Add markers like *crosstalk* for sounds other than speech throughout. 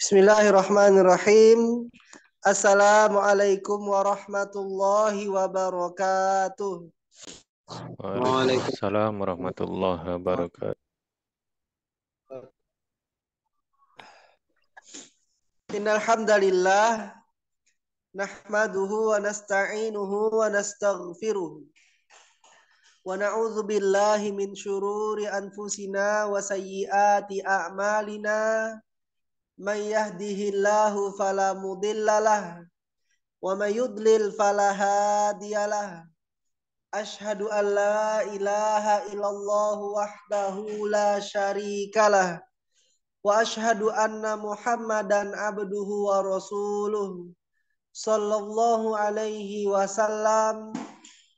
Bismillahirrahmanirrahim. Assalamualaikum warahmatullahi wabarakatuh. Waalaikumsalam warahmatullahi wabarakatuh. Innal hamdalillah nahmaduhu wa nasta'inuhu wa nastaghfiruh. Wa na'udzu billahi min syururi anfusina wa sayyiati a'malina may yahdihillahu fala mudhillalah wa may yudlil Ashhadu an ilaha illallah wahdahu la syarikalah wa ashhadu anna Muhammadan abduhu wa rasuluh sallallahu alaihi wasallam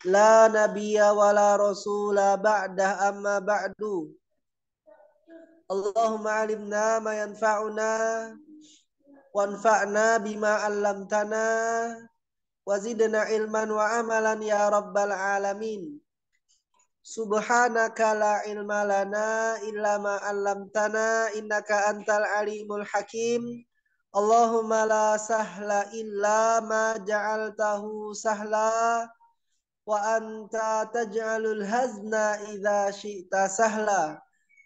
la nabiyya wa la rasula ba'da ba'du Allahumma alimna ma yanfa'una wanfa'na bima 'allamtana wazidna ilman wa amalan ya rabbal alamin. Subhanaka la ilma lana illa ma 'allamtana innaka antal alimul hakim. Allahumma la sahla illa ma ja'altahu sahla wa anta taj'alul hazna idza syi'ta sahla.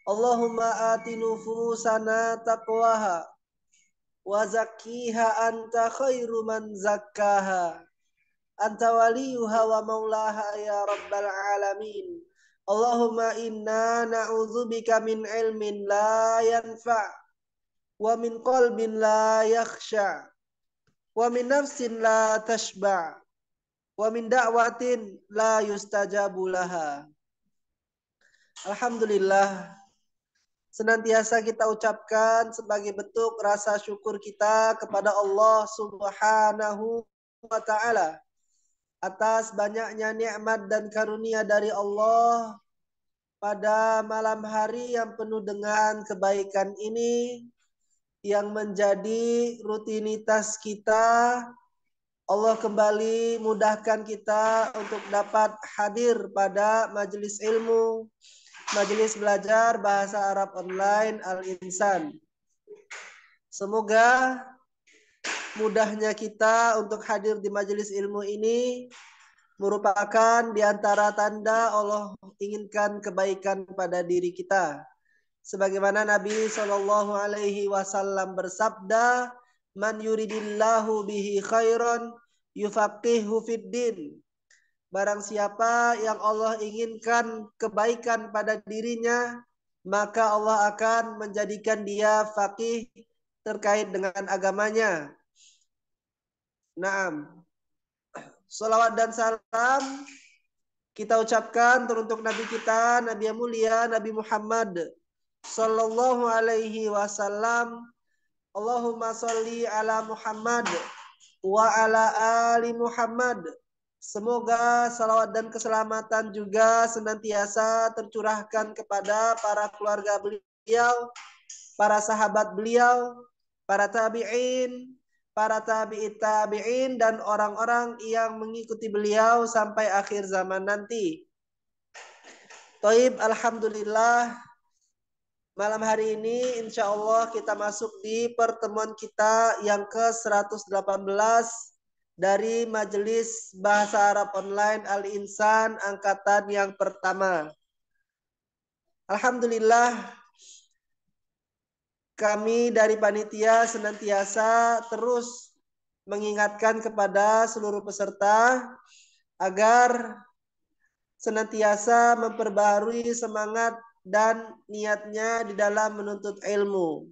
Allahumma ati nufusana taqwaha wa anta khairu man zakkaha maulaha ya rabbal alamin Allahumma inna na'udzubika min ilmin la yanfa wa min qalbin la yakhsha wa min nafsin la tashba wa min da'watin la Alhamdulillah senantiasa kita ucapkan sebagai bentuk rasa syukur kita kepada Allah Subhanahu wa taala atas banyaknya nikmat dan karunia dari Allah pada malam hari yang penuh dengan kebaikan ini yang menjadi rutinitas kita Allah kembali mudahkan kita untuk dapat hadir pada majelis ilmu Majelis Belajar Bahasa Arab Online Al-Insan. Semoga mudahnya kita untuk hadir di majelis ilmu ini merupakan di antara tanda Allah inginkan kebaikan pada diri kita. Sebagaimana Nabi Shallallahu Alaihi Wasallam bersabda, "Man yuridillahu bihi khairon yufaqihu fid Barang siapa yang Allah inginkan kebaikan pada dirinya, maka Allah akan menjadikan dia faqih terkait dengan agamanya. Naam. Salawat dan salam kita ucapkan teruntuk Nabi kita, Nabi yang mulia, Nabi Muhammad sallallahu alaihi wasallam. Allahumma salli ala Muhammad wa ala ali Muhammad Semoga salawat dan keselamatan juga senantiasa tercurahkan kepada para keluarga beliau, para sahabat beliau, para tabi'in, para tabi'it tabi'in, dan orang-orang yang mengikuti beliau sampai akhir zaman nanti. Toib, Alhamdulillah, malam hari ini insya Allah kita masuk di pertemuan kita yang ke-118 dari Majelis Bahasa Arab Online Al-Insan angkatan yang pertama. Alhamdulillah kami dari panitia senantiasa terus mengingatkan kepada seluruh peserta agar senantiasa memperbarui semangat dan niatnya di dalam menuntut ilmu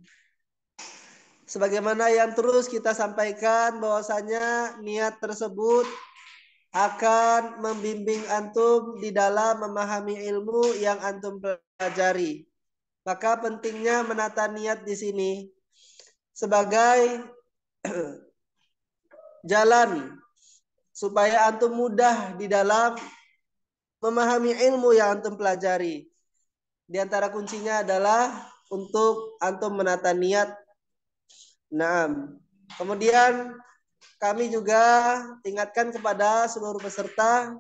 sebagaimana yang terus kita sampaikan bahwasanya niat tersebut akan membimbing antum di dalam memahami ilmu yang antum pelajari. Maka pentingnya menata niat di sini sebagai *clears throat* jalan supaya antum mudah di dalam memahami ilmu yang antum pelajari. Di antara kuncinya adalah untuk antum menata niat Nah, kemudian kami juga ingatkan kepada seluruh peserta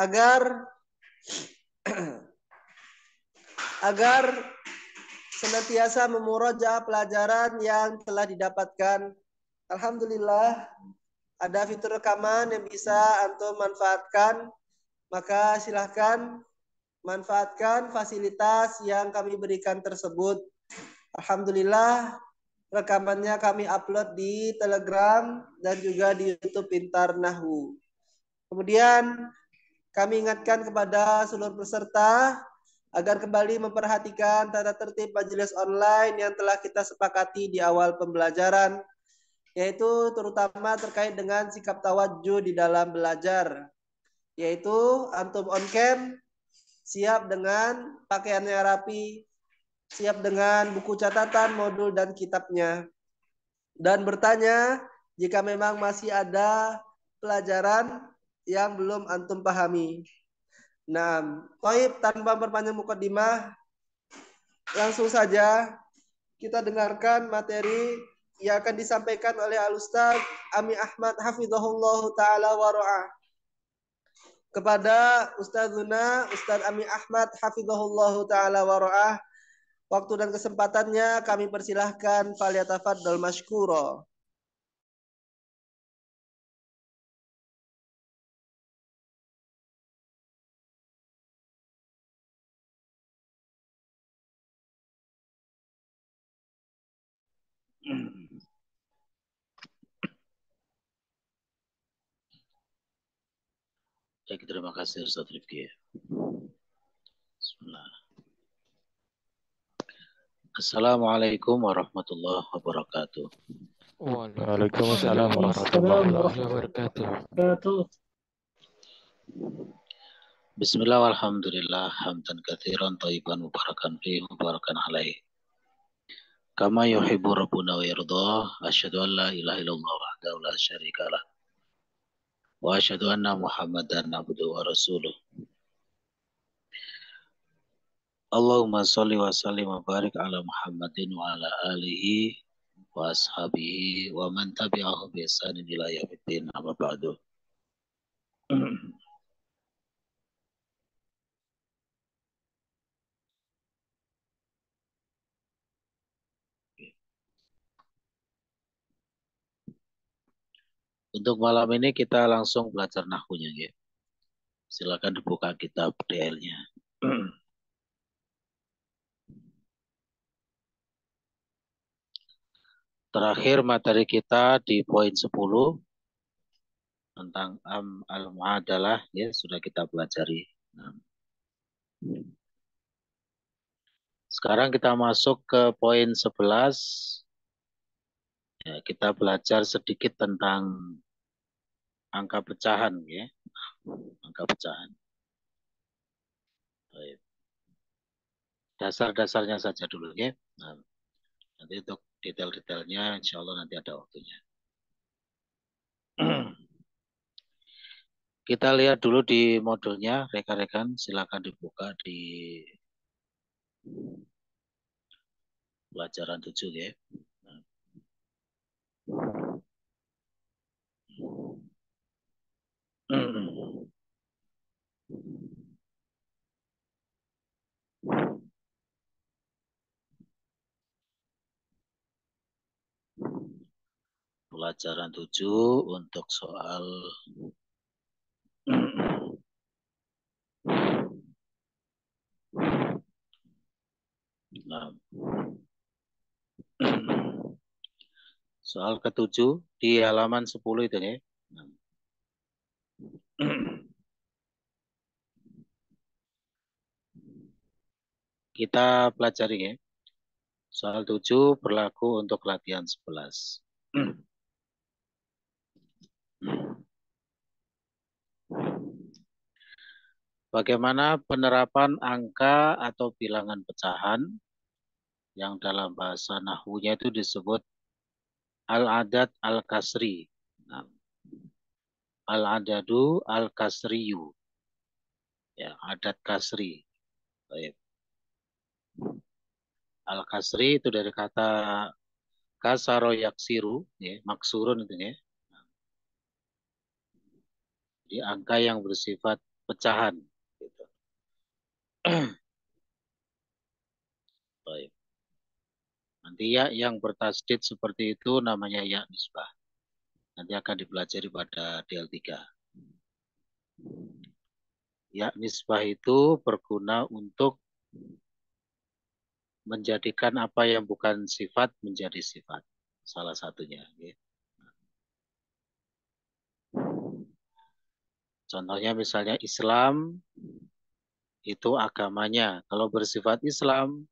agar *clears throat* agar senantiasa memuraja pelajaran yang telah didapatkan. Alhamdulillah ada fitur rekaman yang bisa antum manfaatkan. Maka silahkan manfaatkan fasilitas yang kami berikan tersebut. Alhamdulillah Rekamannya kami upload di Telegram dan juga di YouTube Pintar Nahu. Kemudian kami ingatkan kepada seluruh peserta agar kembali memperhatikan tata tertib majelis online yang telah kita sepakati di awal pembelajaran, yaitu terutama terkait dengan sikap tawadju di dalam belajar, yaitu antum on cam, siap dengan pakaiannya rapi, siap dengan buku catatan, modul, dan kitabnya. Dan bertanya jika memang masih ada pelajaran yang belum antum pahami. Nah, Toib tanpa berpanjang mukadimah, langsung saja kita dengarkan materi yang akan disampaikan oleh Al-Ustaz Ami Ahmad Hafizahullah Ta'ala Waro'ah. Kepada Ustazuna Ustaz Ami Ahmad Hafizahullah Ta'ala Waro'ah Waktu dan kesempatannya kami persilahkan falyatafaddal mashkuro. Baik, terima kasih Ustaz Rifki. Bismillahirrahmanirrahim. Assalamualaikum warahmatullahi wabarakatuh. Waalaikumsalam warahmatullahi wabarakatuh. Bismillah walhamdulillah hamdan kathiran taiban mubarakan fihi mubarakan alaihi. Kama yuhibbu rabbuna wa yarda, asyhadu an la ilaha illallah wahdahu la syarika lah. Wa asyhadu anna Muhammadan abduhu wa rasuluh. Allahumma sholli wa sallim wa barik ala Muhammadin wa ala alihi wa ashabihi wa man tabi'ahu bi ihsanin ila yaumiddin amma ba'du. Untuk malam ini kita langsung belajar nahunya ya. Silakan dibuka kitab DL-nya. Terakhir materi kita di poin 10 tentang am al-muadalah ya sudah kita pelajari. Nah. Sekarang kita masuk ke poin 11. Ya, kita belajar sedikit tentang angka pecahan ya. Angka pecahan. Dasar-dasarnya saja dulu ya. Nah, nanti untuk detail-detailnya insya Allah nanti ada waktunya. *clears throat* Kita lihat dulu di modulnya, rekan-rekan silakan dibuka di pelajaran tujuh ya. Mm-hmm. *clears throat* *clears throat* Pelajaran 7 untuk soal *clears throat* Soal ketujuh di halaman 10 itu ya. Kita pelajari ya. Soal 7 berlaku untuk latihan 11. Bagaimana penerapan angka atau bilangan pecahan yang dalam bahasa nahwunya itu disebut al-adat al-kasri. Nah, al-adadu al-kasriyu. Ya, adat kasri. Baik al kasri itu dari kata kasaro yaksiru ya maksurun itu ya di angka yang bersifat pecahan gitu. *clears throat* Baik. Nanti ya yang bertasdid seperti itu namanya ya nisbah. Nanti akan dipelajari pada DL3. Ya nisbah itu berguna untuk menjadikan apa yang bukan sifat menjadi sifat salah satunya ya. contohnya misalnya Islam itu agamanya kalau bersifat Islam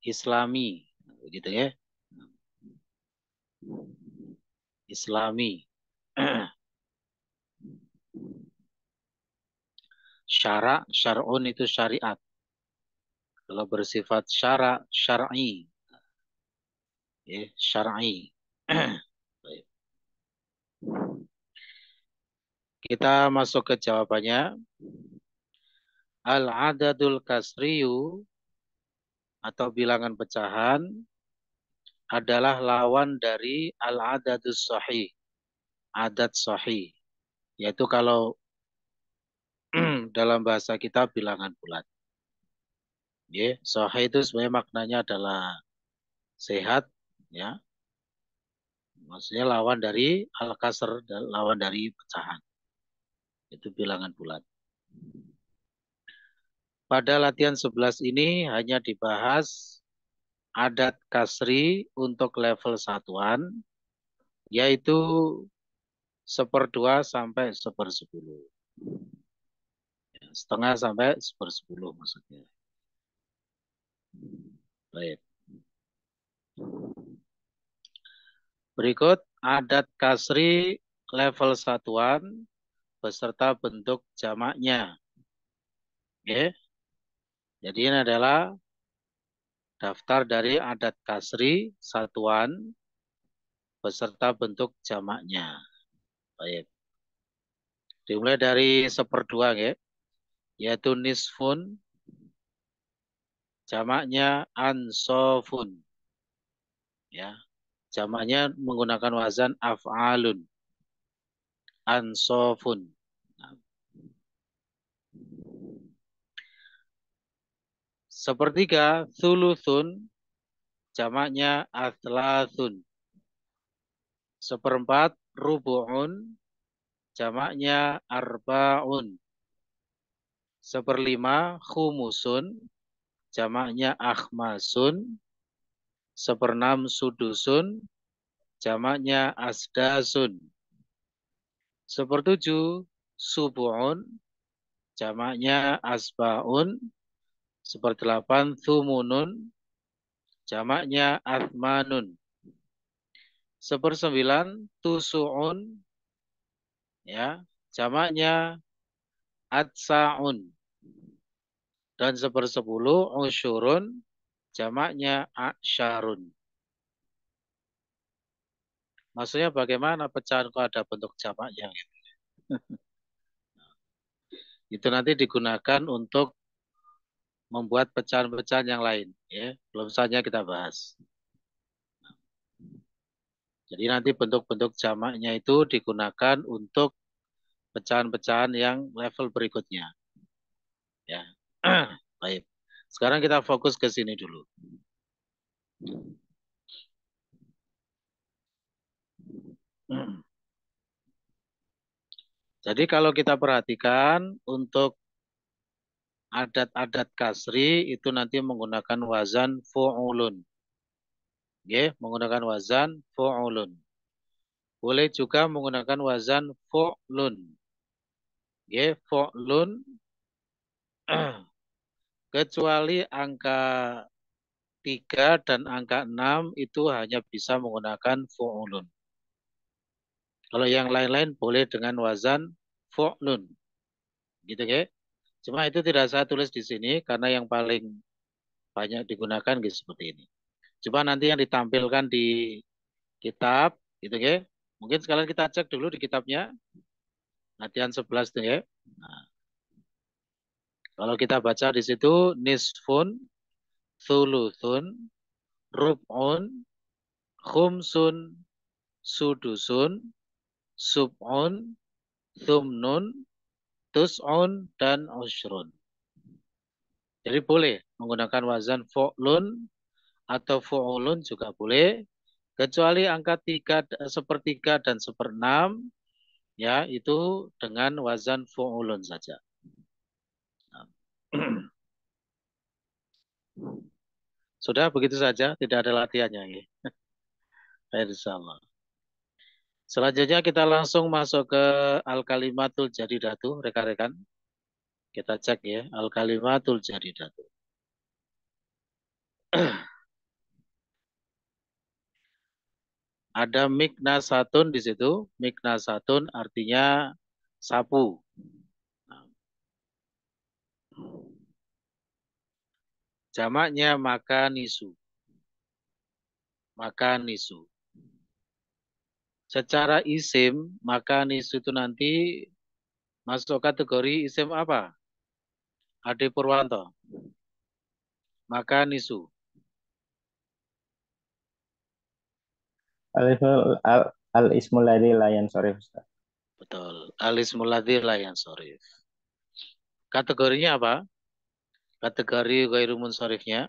Islami gitu ya Islami syarak syar'un itu syariat kalau bersifat syara, syar'i. Ya, syar'i. *clears throat* Kita masuk ke jawabannya. Al-adadul kasriyu atau bilangan pecahan adalah lawan dari al-adadus sahih. Adat sahih. Yaitu kalau *clears throat* dalam bahasa kita bilangan bulat. Ya, sahih itu sebenarnya maknanya adalah sehat, ya. Maksudnya lawan dari al-kasr, lawan dari pecahan. Itu bilangan bulat. Pada latihan 11 ini hanya dibahas adat kasri untuk level satuan, yaitu seperdua sampai sepersepuluh. Ya, setengah sampai sepersepuluh maksudnya. Baik. Berikut adat kasri level satuan beserta bentuk jamaknya. Oke. Jadi ini adalah daftar dari adat kasri satuan beserta bentuk jamaknya. Baik. Dimulai dari seperdua ya. Yaitu nisfun Jamaknya ansofun. Ya. Jamaknya menggunakan wazan af'alun. Ansofun. Nah. Sepertiga, thuluthun, jamaknya athlathun. Seperempat, rubu'un, jamaknya arba'un. Seperlima, khumusun, jamaknya akhmasun, sepernam sudusun, jamaknya asdasun. Sepertujuh subuun, jamaknya asbaun. delapan thumunun, jamaknya athmanun. Sepersembilan tusuun, ya, jamaknya atsaun dan sepersepuluh usyurun jamaknya asyarun. Maksudnya bagaimana pecahan kok ada bentuk jamaknya? *laughs* Itu nanti digunakan untuk membuat pecahan-pecahan yang lain, ya. Belum saja kita bahas. Jadi nanti bentuk-bentuk jamaknya itu digunakan untuk pecahan-pecahan yang level berikutnya. Ya, *clears throat* Baik. Sekarang kita fokus ke sini dulu. *clears throat* Jadi kalau kita perhatikan untuk adat-adat kasri itu nanti menggunakan wazan fu'ulun. Okay, menggunakan wazan fu'ulun. Boleh juga menggunakan wazan fu'lun. Okay, fu'lun *clears throat* Kecuali angka 3 dan angka 6 itu hanya bisa menggunakan fu'ulun. Kalau yang lain-lain boleh dengan wazan fu'lun. Gitu ya. Cuma itu tidak saya tulis di sini karena yang paling banyak digunakan gitu seperti ini. Cuma nanti yang ditampilkan di kitab gitu ya. Mungkin sekalian kita cek dulu di kitabnya. Latihan 11 tuh ya. Nah. Kalau kita baca di situ nisfun, thuluthun, rub'un, khumsun, sudusun, sub'un, thumnun, tus'un, dan ushrun. Jadi boleh menggunakan wazan fu'lun atau fu'ulun juga boleh. Kecuali angka 3, sepertiga dan seperenam, ya itu dengan wazan fu'ulun saja. Sudah begitu saja, tidak ada latihannya. ya. *laughs* Air sama. Selanjutnya kita langsung masuk ke al-kalimatul jadidatu, rekan-rekan. Kita cek ya, al-kalimatul jadidatu. *clears throat* ada mikna satun di situ. Mikna satun artinya sapu. Nah. Jamaknya maka nisu. Maka nisu. Secara isim, maka nisu itu nanti masuk kategori isim apa? Ade Purwanto. Maka nisu. al, al Layan Sorif. Betul. Al ismuladi Layan sorry Kategorinya apa? kategori gairu munsarifnya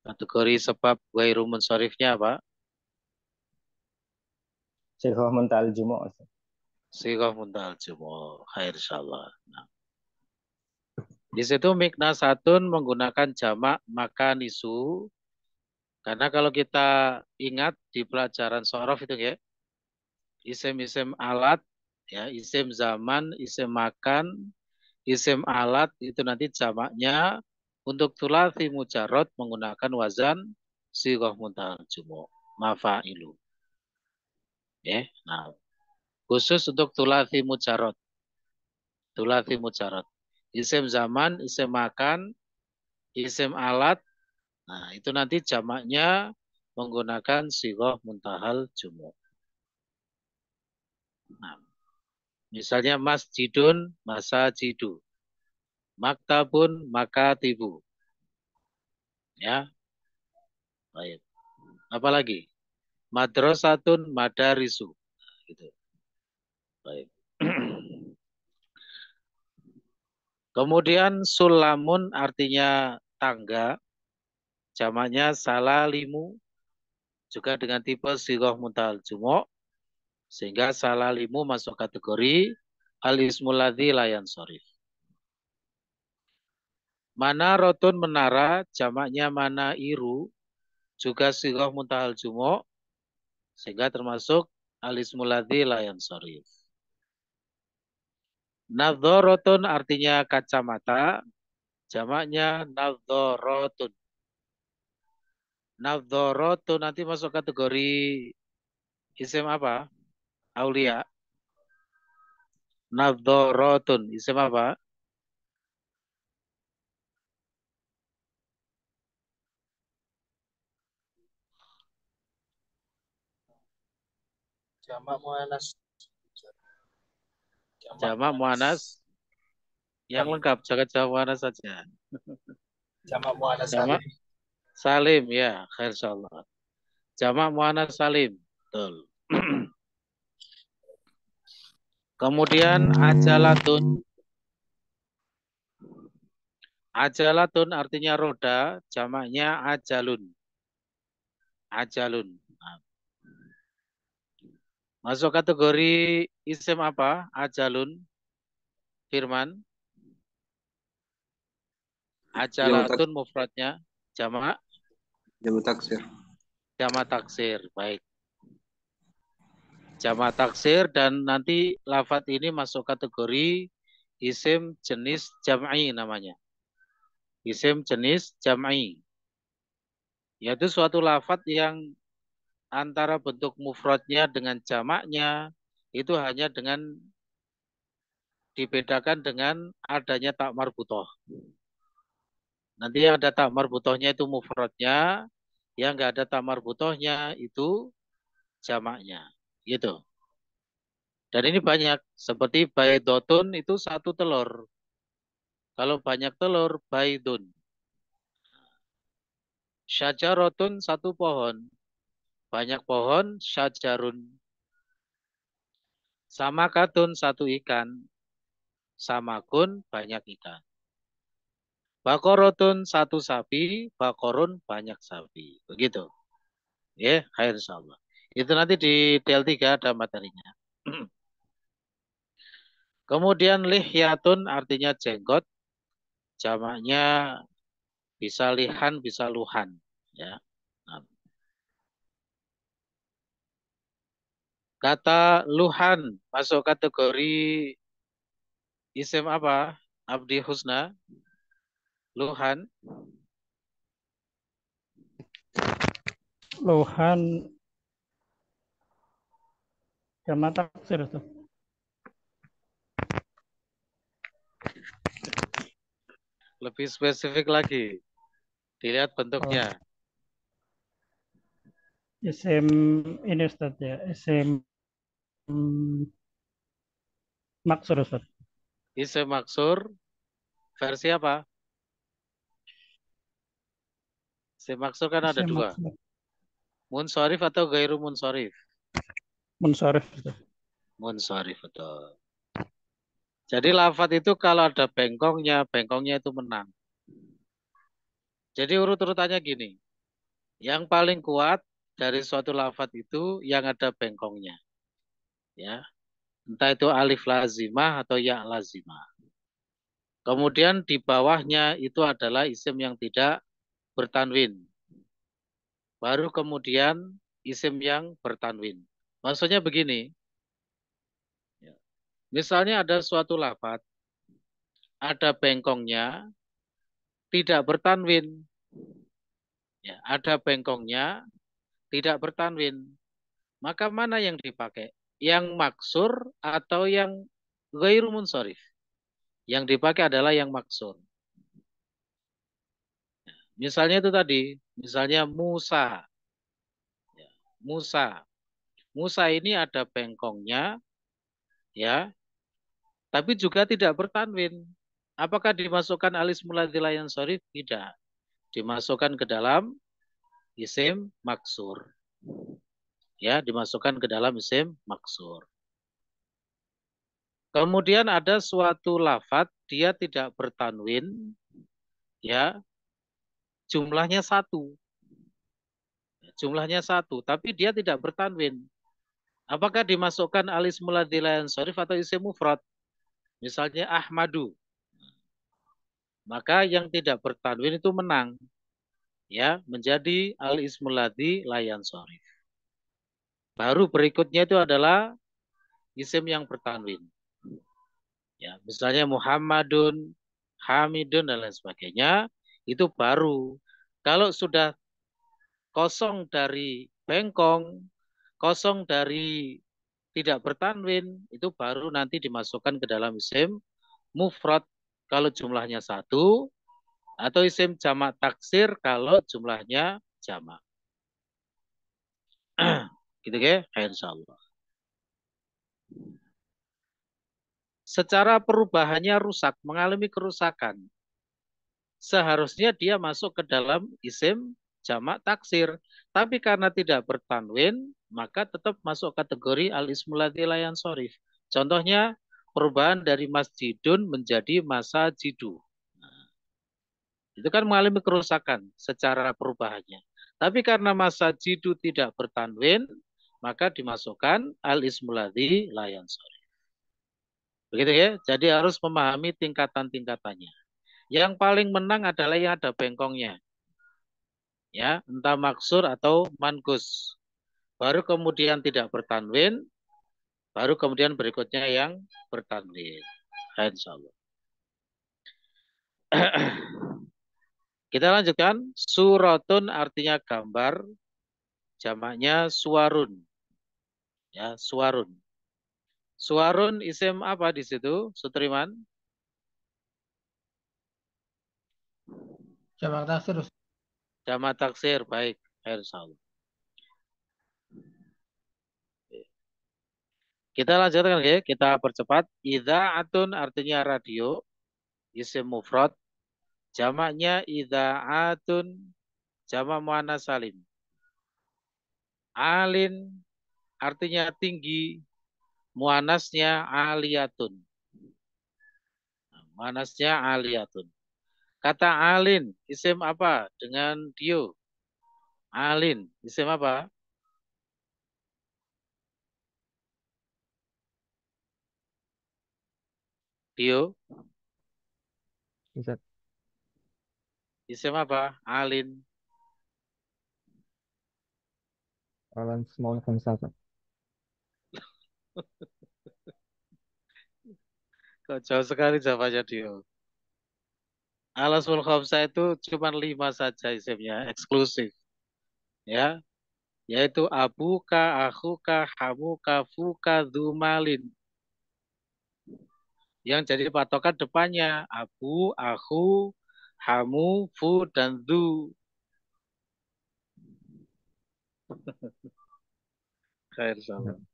Kategori sebab gairu munsarifnya apa? Sigoh muntal jumo. Sigoh muntal jumo. Khair insyaallah. Nah. Di situ mikna satun menggunakan jamak maka nisu. Karena kalau kita ingat di pelajaran sorof itu ya, isim-isim alat, ya isim zaman, isim makan, isim alat itu nanti jamaknya untuk tulasi mujarot menggunakan wazan sigoh mutarjumo mafailu. Ya, nah khusus untuk tulasi mujarot, tulasi mujarot, isim zaman, isim makan, isim alat, nah itu nanti jamaknya menggunakan sigoh muntahal jumu. Nah, misalnya masjidun, masajidu. Maktabun, makatibu. Ya. Baik. Apalagi? Madrasatun, madarisu. Nah, gitu. Baik. *clears throat* Kemudian sulamun artinya tangga, jamaknya salalimu juga dengan tipe sigoh muntal jumok. Sehingga salah salalimu masuk kategori alismuladi layan sorif. Mana rotun menara, jamaknya mana iru, juga sigoh muntahal jumo, sehingga termasuk alismuladi layan layan sorif. Nadhorotun artinya kacamata, jamaknya nadhorotun. Nadhorotun nanti masuk kategori isim apa? Aulia. Nadorotun. Isim apa? Jamak muanas. Jamak muanas. Yang Jama. lengkap, jaga jamak muanas saja. Jamak muanas Jama. Salim. Salim ya, khair Allah. Jamak muanas Salim. Betul. *clears throat* Kemudian ajalatun. Ajalatun artinya roda, jamaknya ajalun. Ajalun. Nah. Masuk kategori isim apa? Ajalun. Firman. Ajalatun mufradnya jamak. Jamak taksir. Jamak taksir. Baik jama taksir dan nanti lafat ini masuk kategori isim jenis jamai namanya. Isim jenis jam'i. Yaitu suatu lafat yang antara bentuk mufradnya dengan jamaknya itu hanya dengan dibedakan dengan adanya tak marbutoh. Nanti yang ada tak marbutohnya itu mufradnya, yang nggak ada tak marbutohnya itu jamaknya gitu. Dan ini banyak, seperti dotun itu satu telur. Kalau banyak telur, baidun. Syajarotun satu pohon. Banyak pohon, syajarun. Sama katun satu ikan. sama kun banyak ikan. Bakorotun satu sapi, bakorun banyak sapi. Begitu. Ya, yeah, khair insyaAllah. Itu nanti di TL3 ada materinya. Hmm. Kemudian lihyatun artinya jenggot. Jamaknya bisa lihan, bisa luhan. Ya. Nah. Kata luhan masuk kategori isim apa? Abdi Husna. Luhan. Luhan Jamaah ya, taksir tuh. Lebih spesifik lagi. Dilihat bentuknya. Oh. SM ini Ustaz ya, SM Maksur Ustaz. sm Maksur versi apa? sm Maksur kan ada dua. Maksur. Munsorif atau gairu munsorif? itu, Munsarif betul. Jadi lafat itu kalau ada bengkongnya, bengkongnya itu menang. Jadi urut-urutannya gini. Yang paling kuat dari suatu lafat itu yang ada bengkongnya. Ya. Entah itu alif lazimah atau ya lazimah. Kemudian di bawahnya itu adalah isim yang tidak bertanwin. Baru kemudian isim yang bertanwin. Maksudnya begini, ya. misalnya ada suatu lafat, ada bengkongnya, tidak bertanwin. Ya, ada bengkongnya, tidak bertanwin. Maka mana yang dipakai? Yang maksur atau yang gairu munsorif? Yang dipakai adalah yang maksur. Ya, misalnya itu tadi, misalnya Musa. Ya, Musa. Musa ini ada bengkongnya, ya, tapi juga tidak bertanwin. Apakah dimasukkan alis muladilah yang sorif? Tidak. Dimasukkan ke dalam isim maksur. Ya, dimasukkan ke dalam isim maksur. Kemudian ada suatu lafat, dia tidak bertanwin, ya, jumlahnya satu. Jumlahnya satu, tapi dia tidak bertanwin. Apakah dimasukkan alis lain sorif atau isim mufrad? Misalnya Ahmadu. Maka yang tidak bertanwin itu menang. Ya, menjadi al ismuladi layan sorif. Baru berikutnya itu adalah isim yang bertanwin. Ya, misalnya Muhammadun, Hamidun dan lain sebagainya, itu baru. Kalau sudah kosong dari bengkong, kosong dari tidak bertanwin itu baru nanti dimasukkan ke dalam isim mufrad kalau jumlahnya satu atau isim jamak taksir kalau jumlahnya jamak. *clears throat* gitu ya, insya Allah. Secara perubahannya rusak, mengalami kerusakan. Seharusnya dia masuk ke dalam isim jamak taksir. Tapi karena tidak bertanwin, maka tetap masuk kategori al-ismulati layan sorif. Contohnya perubahan dari masjidun menjadi masajidu. Nah, itu kan mengalami kerusakan secara perubahannya. Tapi karena masa jidu tidak bertanwin, maka dimasukkan al-ismulati layan sorif. Begitu ya, jadi harus memahami tingkatan-tingkatannya. Yang paling menang adalah yang ada bengkongnya. Ya, entah maksur atau mangus baru kemudian tidak bertanwin, baru kemudian berikutnya yang bertanwin. Ya, insya Allah. *clears throat* Kita lanjutkan. Suratun artinya gambar. Jamaknya suarun. Ya, suarun. Suarun isim apa di situ, Sutriman? Jamak taksir. Jamak taksir, baik. Ya, insya Allah. Kita lanjutkan ya, kita percepat. ida atun artinya radio, isim mufrad. Jamaknya ida atun jamak muannas salim. Alin artinya tinggi, muanasnya aliatun nah, Muanasnya aliatun Kata alin, isim apa? Dengan dio. Alin, isim apa? Dio. Ustaz. Isim apa? Alin. Alan small Hamzah. *laughs* Kok jauh sekali jawabannya Dio. Alasul Khomsa itu cuma lima saja isimnya, eksklusif. Ya, yaitu abuka, Ahuka, hamuka, fuka, dumalin yang jadi patokan depannya abu, aku, hamu, fu dan du. *laughs* Khair salam.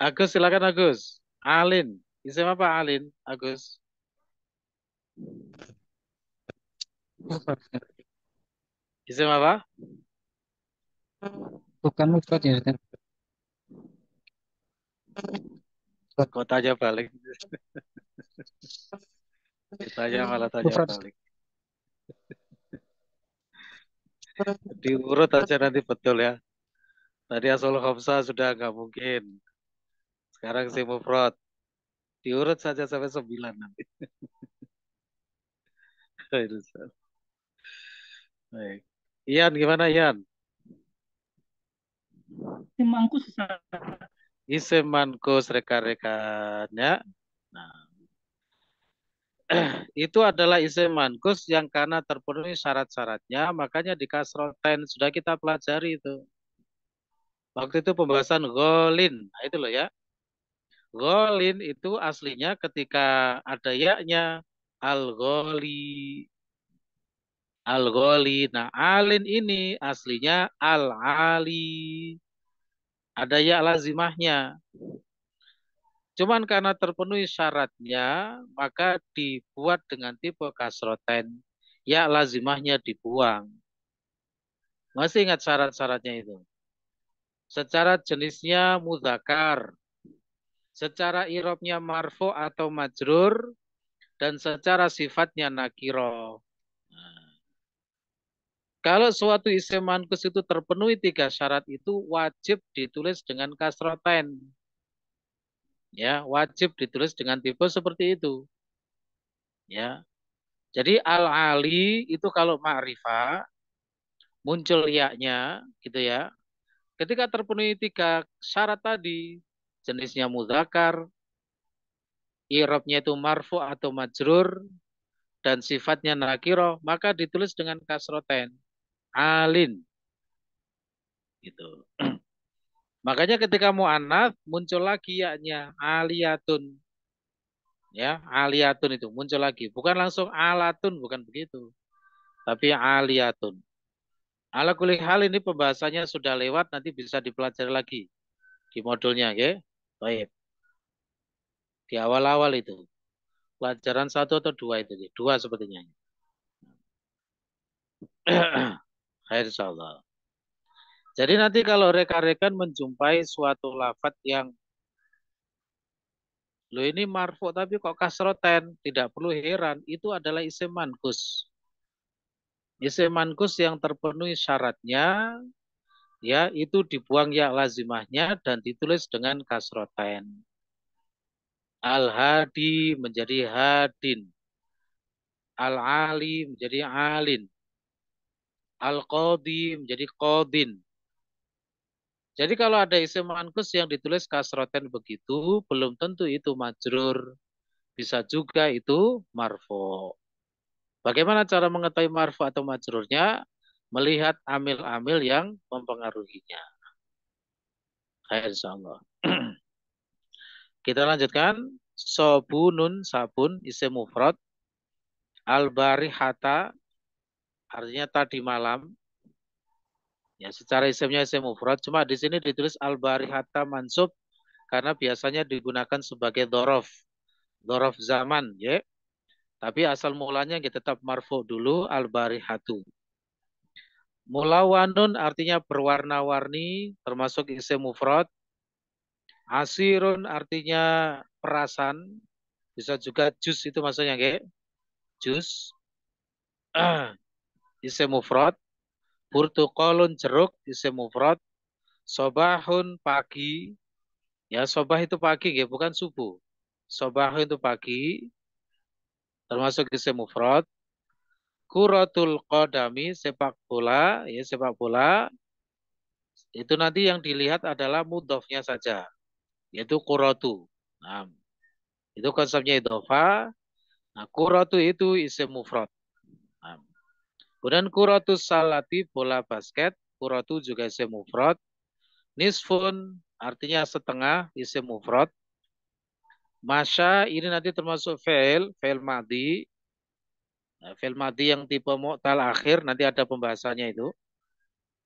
Agus silakan Agus. Alin, isim apa Alin? Agus. Isim apa? Bukan mufrad ya, kota aja balik aja malah tanya balik diurut aja nanti betul ya tadi asal Hamzah sudah nggak mungkin sekarang si Mufrad diurut saja sampai sembilan nanti *laughs* baik Ian gimana Ian Timangku susah. Isemankus rekan-rekannya. Nah, *clears throat* itu adalah isemankus yang karena terpenuhi syarat-syaratnya, makanya di kasroten sudah kita pelajari itu. Waktu itu pembahasan golin, nah, itu loh ya. Golin itu aslinya ketika ada yaknya al-goli. Al-goli. Nah, alin ini aslinya al-ali. Ada ya lazimahnya. Cuman karena terpenuhi syaratnya, maka dibuat dengan tipe kasroten. Ya lazimahnya dibuang. Masih ingat syarat-syaratnya itu. Secara jenisnya mudakar. Secara irobnya marfo atau majrur. Dan secara sifatnya nakiro. Kalau suatu isim mankus itu terpenuhi tiga syarat itu wajib ditulis dengan kasroten. Ya, wajib ditulis dengan tipe seperti itu. Ya. Jadi al-ali itu kalau ma'rifah muncul yaknya gitu ya. Ketika terpenuhi tiga syarat tadi, jenisnya mudzakkar, irobnya itu marfu atau majrur, dan sifatnya nakiro, maka ditulis dengan kasroten alin. Gitu. *clears throat* Makanya ketika mau mu'anat muncul lagi yaknya aliatun Ya, aliatun itu muncul lagi. Bukan langsung alatun, bukan begitu. Tapi aliatun Ala kulih hal ini pembahasannya sudah lewat, nanti bisa dipelajari lagi di modulnya, ya. Baik. Di awal-awal itu. Pelajaran satu atau dua itu. Dua sepertinya. *clears throat* Akhir Jadi nanti kalau rekan-rekan menjumpai suatu lafat yang lo ini marfu tapi kok kasroten, tidak perlu heran, itu adalah isim mankus. Isim mankus yang terpenuhi syaratnya, ya itu dibuang ya lazimahnya dan ditulis dengan kasroten. Al-hadi menjadi hadin. Al-ali menjadi alin al-qadi menjadi qadin. Jadi kalau ada isim mankus yang ditulis kasroten begitu, belum tentu itu majrur. Bisa juga itu marfo. Bagaimana cara mengetahui marfo atau majrurnya? Melihat amil-amil yang mempengaruhinya. Insya Allah. *clears throat* Kita lanjutkan. Sobunun sabun isim mufrad. Al-barihata artinya tadi malam. Ya, secara isimnya isim mufrad, cuma di sini ditulis al-barihata mansub karena biasanya digunakan sebagai dorof, dorof zaman, ya. Tapi asal mulanya kita ya tetap marfu dulu al-barihatu. Mulawanun artinya berwarna-warni, termasuk isim mufrad. Asirun artinya perasan, bisa juga jus itu maksudnya, kayak Jus. *clears throat* isim mufrad, burtukolun jeruk isim mufrad, sobahun pagi, ya sobah itu pagi ya bukan subuh. Sobahun itu pagi, termasuk isim mufrad. Kuratul kodami sepak bola, ya sepak bola itu nanti yang dilihat adalah mudofnya saja, yaitu kuratu. Nah, itu konsepnya idofa. Nah, kuratu itu isim mufrad. Kemudian kuratu salati bola basket, kuratu juga isim mufrad. Nisfun artinya setengah isim mufrad. Masya ini nanti termasuk fail, fail madi. Nah, fail madi yang tipe mu'tal akhir nanti ada pembahasannya itu.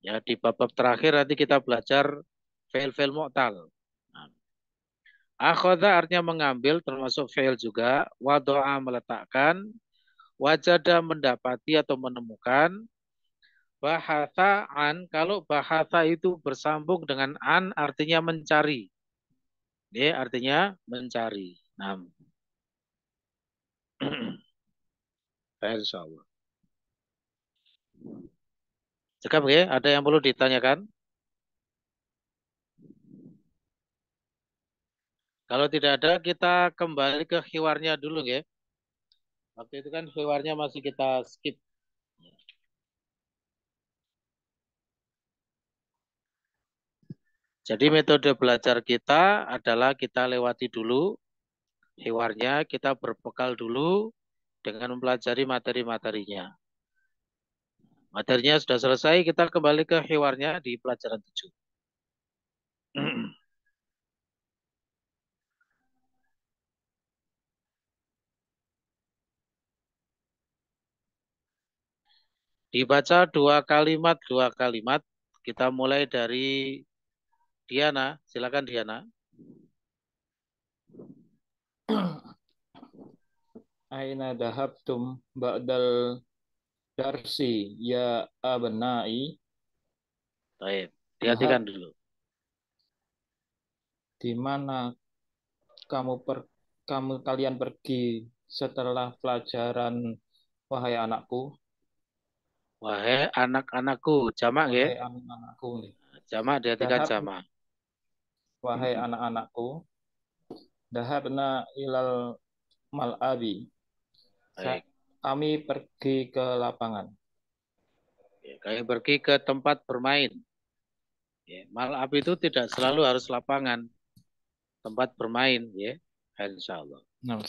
Ya di bab terakhir nanti kita belajar fail-fail mu'tal. Nah. Akhoda artinya mengambil termasuk fail juga. Wado'a meletakkan wajada mendapati atau menemukan bahasa an kalau bahasa itu bersambung dengan an artinya mencari. Ini artinya mencari. Nah. Cukup *clears throat* ya, ada yang perlu ditanyakan? Kalau tidak ada, kita kembali ke hiwarnya dulu ya. Waktu itu kan keluarnya masih kita skip. Jadi metode belajar kita adalah kita lewati dulu hewarnya, kita berbekal dulu dengan mempelajari materi-materinya. Materinya sudah selesai, kita kembali ke hewarnya di pelajaran 7. Dibaca dua kalimat, dua kalimat. Kita mulai dari Diana. Silakan Diana. Aina dahabtum ba'dal darsi ya abnai. Baik, diartikan nah, dulu. Di mana kamu per, kamu kalian pergi setelah pelajaran wahai anakku? Wahai anak-anakku, jamak ya? anak-anakku. Jamak tidak kan jamak. Wahai hmm. anak-anakku, dahabna ilal mal'abi. Kami pergi ke lapangan. Ya, kami pergi ke tempat bermain. Ya, Mal'ab itu tidak selalu harus lapangan. Tempat bermain ya. Insya Allah. Nah,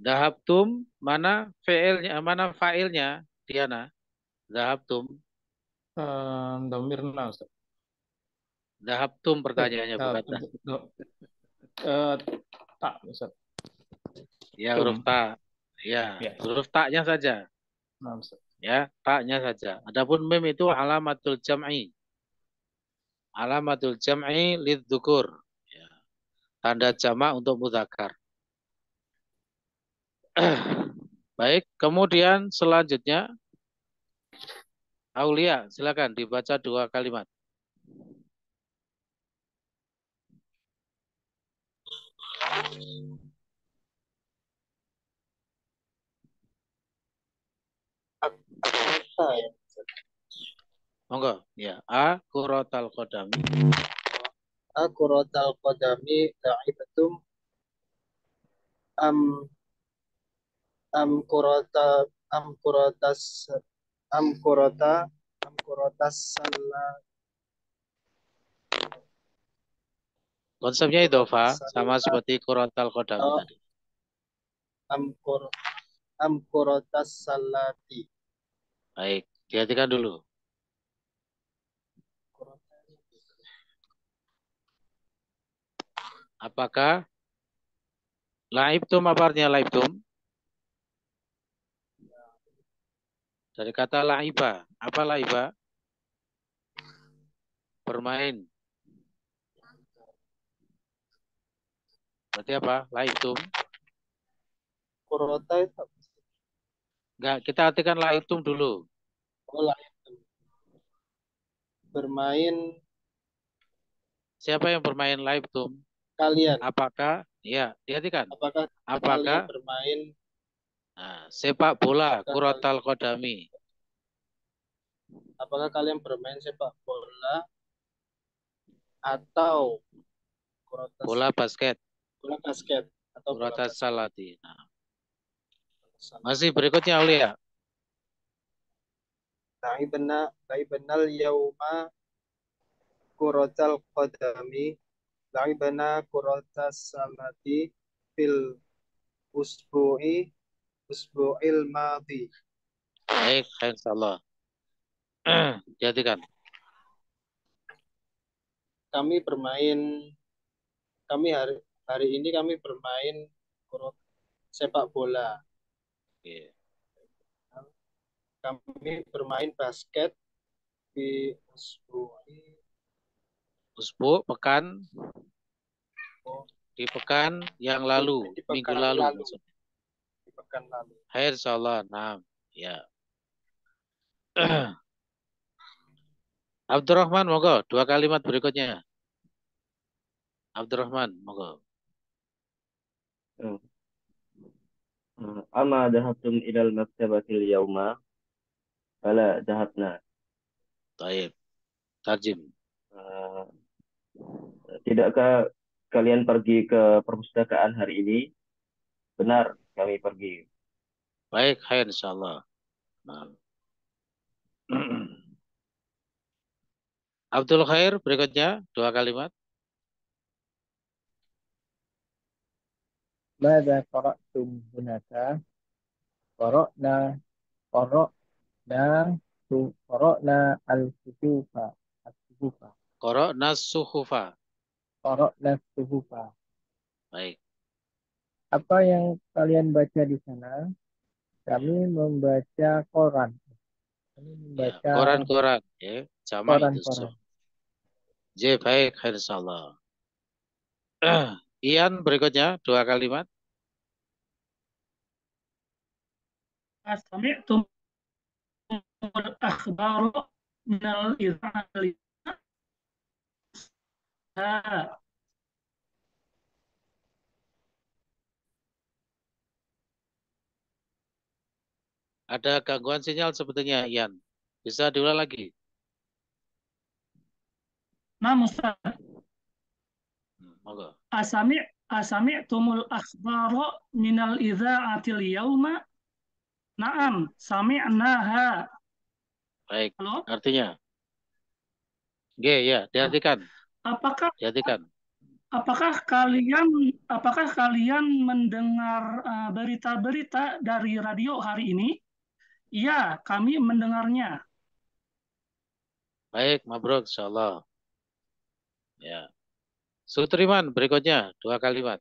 Dahabtum mana fiilnya mana failnya Septiana, Zahabtum. Uh, ehm, Damirna Ustaz. Zahabtum pertanyaannya uh, Uh, tak Ustaz. Ya huruf ta. Ya, ya. huruf taknya saja. Nah, Ustaz. Ya, taknya saja. Adapun mim itu alamatul jam'i. Alamatul jam'i lid Ya. Tanda jamak untuk mudhakar *clears throat* Baik, kemudian selanjutnya Aulia, silakan dibaca dua kalimat. Monggo, ya. A kurotal kodami. A kurotal kodami la'ibatum am amkurota amkurotas amkurota amkurotas salat Konsepnya idofa sama seperti kurotal kodam oh. tadi. Amkur amkurotas salati. Baik, diartikan dulu. Apakah laib tum apa artinya laib tum? Dari kata laiba. Apa laiba? Bermain. Berarti apa? Laitum. Kurota itu. Enggak, kita artikan laitum dulu. Oh, laitum. Bermain. Siapa yang bermain laitum? Kalian. Apakah? Ya, diartikan. Apakah? Apakah? Bermain Ah, sepak bola, kuratal kodami. Apakah kalian bermain sepak bola atau kuratas, bola basket? Bola basket atau kuratas nah. salati. Masih berikutnya Aulia. Taibna benar yauma kuratal qadami benar kuratas salati fil usbu'i usbu'il madhi. Baik, insyaallah. *clears throat* Jadikan. Kami bermain kami hari hari ini kami bermain sepak bola. Yeah. Kami bermain basket di usbu'i Usbu pekan di pekan yang lalu, di pekan minggu lalu. lalu pekan lalu. Hai insyaallah, nah, ya. *clears throat* Abdurrahman, monggo dua kalimat berikutnya. Abdurrahman, monggo. Hmm. Hmm. Ama dahatum ilal maktabatil yauma Bala dahatna Taib. Tarjim. Uh, tidakkah kalian pergi ke perpustakaan hari ini? Benar, kami pergi. Baik, hai insyaallah. Nah. *clears throat* Abdul Khair berikutnya dua kalimat. Mada qara'tum hunaka? Qara'na qara'na qara'na al-suhufa al suhufa Qara'na as-suhufa. Qara'na as-suhufa. Baik apa yang kalian baca di sana? Kami membaca koran. Kami ya, membaca koran-koran ya, sama koran, itu. Koran. J baik, insyaallah. *clears throat* Ian berikutnya dua kalimat. Asami'tum al-akhbar min al Ada gangguan sinyal sepertinya, Ian. Bisa diulang lagi. Nah, Ustaz. Hmm, asami asami tumul akhbaro minal atil yauma? Naam, sami'naha. Baik. Halo? Artinya? G ya, diartikan. Apakah diartikan? Apakah kalian apakah kalian mendengar eh, berita-berita uh, berita -berita dari radio hari ini? Iya, kami mendengarnya. Baik, mabruk insyaallah. Ya. Sutriman, berikutnya dua kalimat.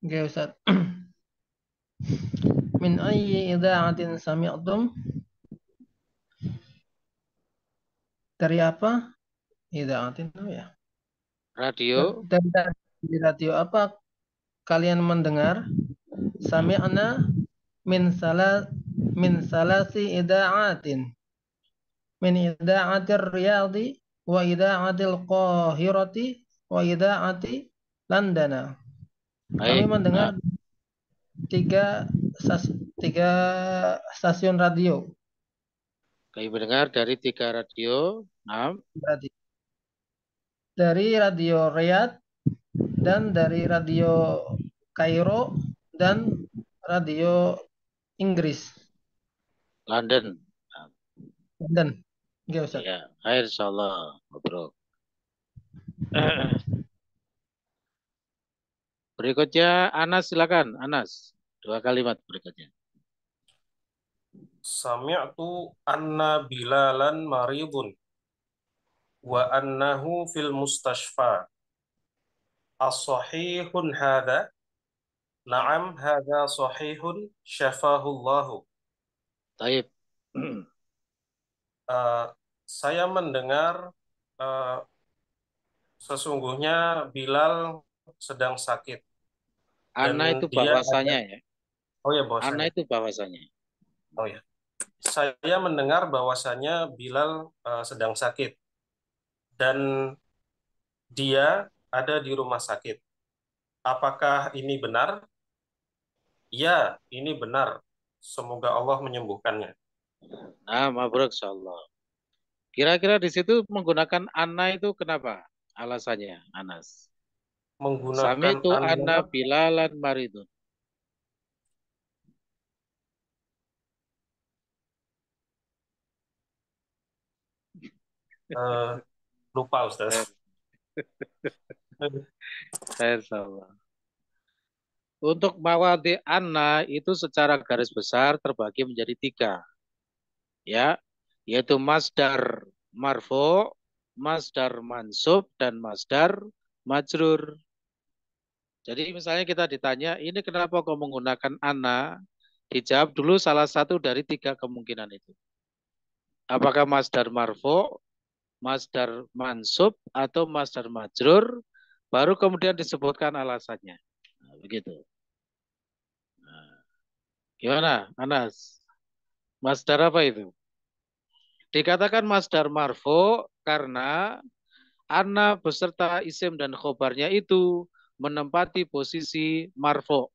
Ya, Ustaz. *clears throat* Min ayyi idha'atin sami'atum. Dari apa? Idha'atin oh ya. Radio. Dari, dari radio apa kalian mendengar? Sami'ana min salah min salasi ida'atin min ida'atir riyadi wa ida'atil qahirati wa ida'ati landana Baik. kami mendengar tiga sas, tiga stasiun radio kami mendengar dari tiga radio enam dari radio Riyadh dan dari radio Kairo dan radio Inggris? London. London. Oke, Ustaz. Ya, air insyaallah, Bro. *clears throat* Berikutnya Anas silakan, Anas. Dua kalimat berikutnya. Sami'tu anna Bilalan maridun wa annahu fil mustashfa. As-sahihun hadha? Naam hadha sahihun syafahullahu. Taib. Uh, *clears throat* saya mendengar uh, sesungguhnya Bilal sedang sakit. Ana itu bahwasanya ya. Oh ya bahwasanya. Ana itu bahwasanya. Oh ya. Saya mendengar bahwasanya Bilal uh, sedang sakit dan dia ada di rumah sakit. Apakah ini benar? ya ini benar. Semoga Allah menyembuhkannya. Nah, mabruk Allah. Kira-kira di situ menggunakan ana itu kenapa? Alasannya, Anas. Menggunakan Sama itu ana bilalan maridun. Uh, lupa Ustaz. Saya *laughs* salah. Untuk mawadi anna itu secara garis besar terbagi menjadi tiga. Ya, yaitu masdar marfo, masdar mansub, dan masdar majrur. Jadi misalnya kita ditanya, ini kenapa kau menggunakan Anna, Dijawab dulu salah satu dari tiga kemungkinan itu. Apakah masdar marfo, masdar mansub, atau masdar majrur, baru kemudian disebutkan alasannya. Nah, begitu. Gimana, Anas? Masdar apa itu? Dikatakan masdar marfo karena anna beserta isim dan khobarnya itu menempati posisi marfo.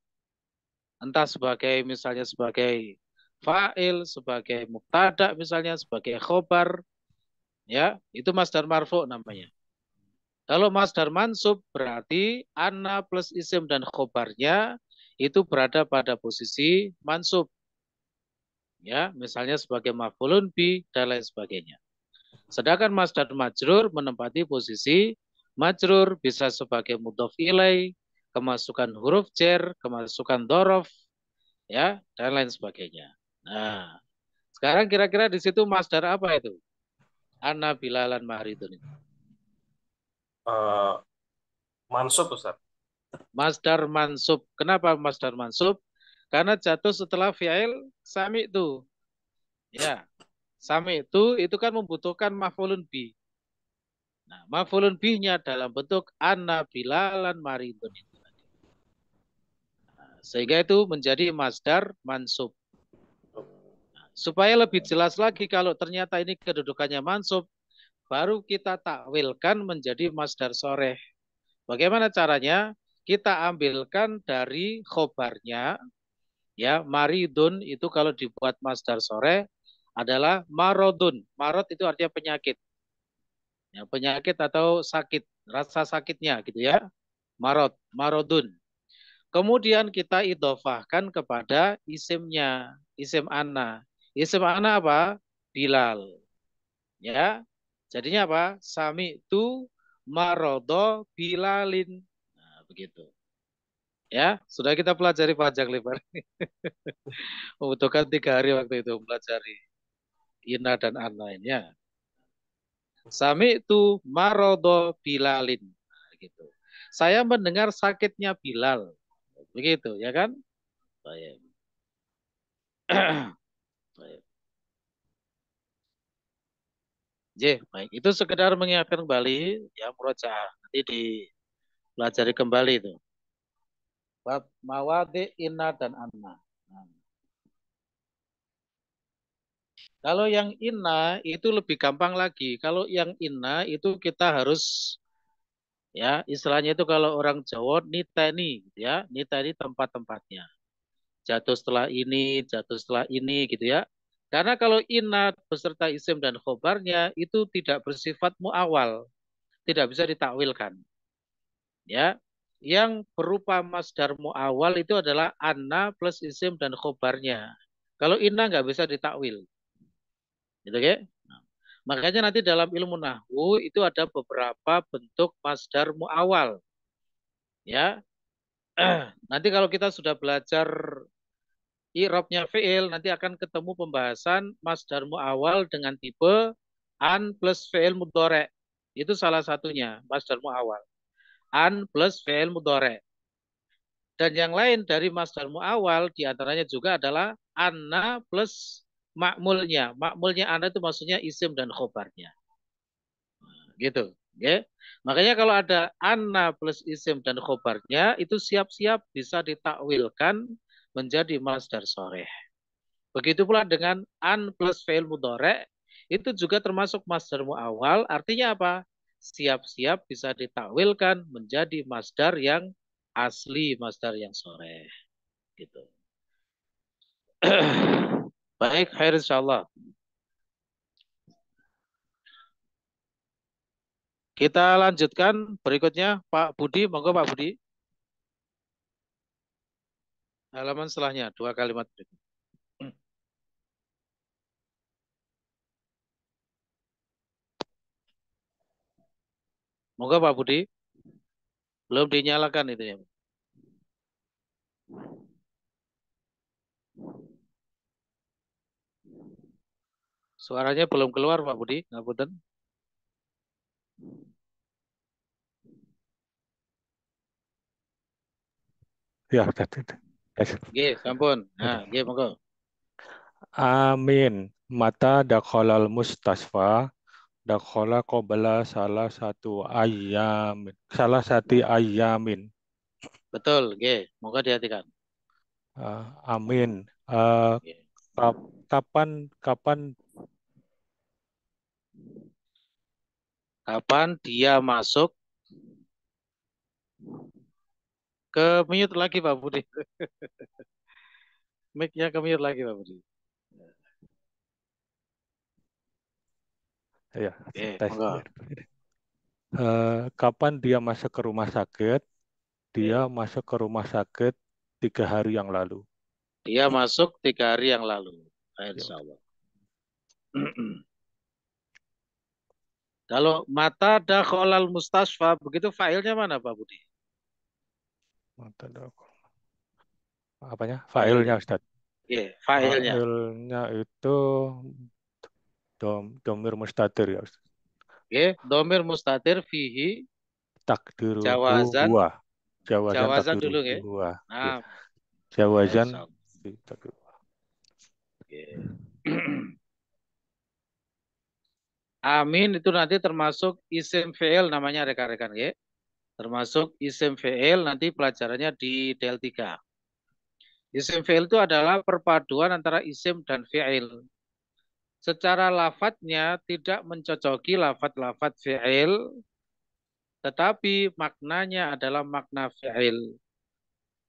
Entah sebagai misalnya sebagai fa'il, sebagai muktada misalnya, sebagai khobar. Ya, itu masdar marfo namanya. Kalau masdar mansub berarti anna plus isim dan khobarnya itu berada pada posisi mansub. Ya, misalnya sebagai maf'ulun bi dan lain sebagainya. Sedangkan masdar majrur menempati posisi majrur bisa sebagai mudhof ilai, kemasukan huruf jer, kemasukan dorof, ya, dan lain sebagainya. Nah, sekarang kira-kira di situ masdar apa itu? Anna bilalan mahridun itu. Uh, eh, mansub Ustaz. Masdar mansub. Kenapa masdar mansub? Karena jatuh setelah fi'il sami itu. Ya. Sami itu itu kan membutuhkan maf'ulun bi. Nah, maf'ulun nya dalam bentuk anna bilalan maridun itu nah, sehingga itu menjadi masdar mansub. Nah, supaya lebih jelas lagi kalau ternyata ini kedudukannya mansub, baru kita takwilkan menjadi masdar soreh. Bagaimana caranya? kita ambilkan dari khobarnya ya maridun itu kalau dibuat masdar sore adalah marodun marot itu artinya penyakit ya, penyakit atau sakit rasa sakitnya gitu ya marot marodun kemudian kita idofahkan kepada isimnya isim ana isim ana apa bilal ya jadinya apa sami tu marodo bilalin begitu. Ya, sudah kita pelajari panjang lebar. *laughs* Membutuhkan tiga hari waktu itu pelajari ina dan an lainnya. Sami itu marodo bilalin. Gitu. Saya mendengar sakitnya Bilal. Begitu, ya kan? Baik. *clears throat* Baik. J, baik. Itu sekedar mengingatkan kembali ya murojaah. Nanti di Pelajari kembali itu. Bab mawadi inna dan anna. Nah. Kalau yang inna itu lebih gampang lagi. Kalau yang inna itu kita harus ya istilahnya itu kalau orang Jawa niteni ya niteni tempat-tempatnya. Jatuh setelah ini, jatuh setelah ini gitu ya. Karena kalau inna beserta isim dan khobarnya itu tidak bersifat muawal, tidak bisa ditakwilkan ya yang berupa masdar awal itu adalah anna plus isim dan khobarnya. Kalau inna nggak bisa ditakwil. Gitu ya. makanya nanti dalam ilmu nahwu itu ada beberapa bentuk masdar awal. Ya. *clears throat* nanti kalau kita sudah belajar irobnya fi'il nanti akan ketemu pembahasan masdar awal dengan tipe an plus fi'il mudorek Itu salah satunya masdar awal an plus fi'il mudhari. Dan yang lain dari masdar muawal diantaranya juga adalah anna plus makmulnya. Makmulnya anna itu maksudnya isim dan khobarnya. Nah, gitu. Ya. Makanya kalau ada anna plus isim dan khobarnya itu siap-siap bisa ditakwilkan menjadi masdar sore Begitu pula dengan an plus fi'il mudhari itu juga termasuk masdar muawal artinya apa? siap-siap bisa ditakwilkan menjadi masdar yang asli, masdar yang sore. Gitu. *clears throat* Baik, khair insyaallah. Kita lanjutkan berikutnya Pak Budi, monggo Pak Budi. Halaman setelahnya dua kalimat berikut. Moga Pak Budi. Belum dinyalakan itu ya. Suaranya belum keluar Pak Budi, buten. Ya, Nggih, sampun. Nah, nggih monggo. Amin. Mata dakhalal mustasfa dakhala qabla salah satu ayamin salah satu iya. ayamin betul g moga diartikan uh, ah, amin uh, kap, kapan kapan kapan dia masuk ke mute lagi Pak Budi. *laughs* Mic-nya ke mute lagi Pak Budi. ya eh, tes Uh, kapan dia masuk ke rumah sakit dia eh. masuk ke rumah sakit tiga hari yang lalu dia masuk tiga hari yang lalu insya Allah *clears throat* kalau mata kolal mustasfa begitu failnya mana Pak Budi mata kolal. apanya failnya ustadz. Iya, yeah, failnya. Failnya itu Dom, domir mustatir ya Ustaz. Oke, domir mustatir fihi takdiru jawazan Dua. Jawazan, jawazan dulu ya. Dua. Nah. Iya. Jawazan takdiru. Oke. *clears throat* Amin itu nanti termasuk isim fi'il namanya rekan-rekan ya. Termasuk isim fi'il nanti pelajarannya di DL3. Isim fi'il itu adalah perpaduan antara isim dan fi'il secara lafadznya tidak mencocoki lafadz-lafadz fi'il tetapi maknanya adalah makna fi'il.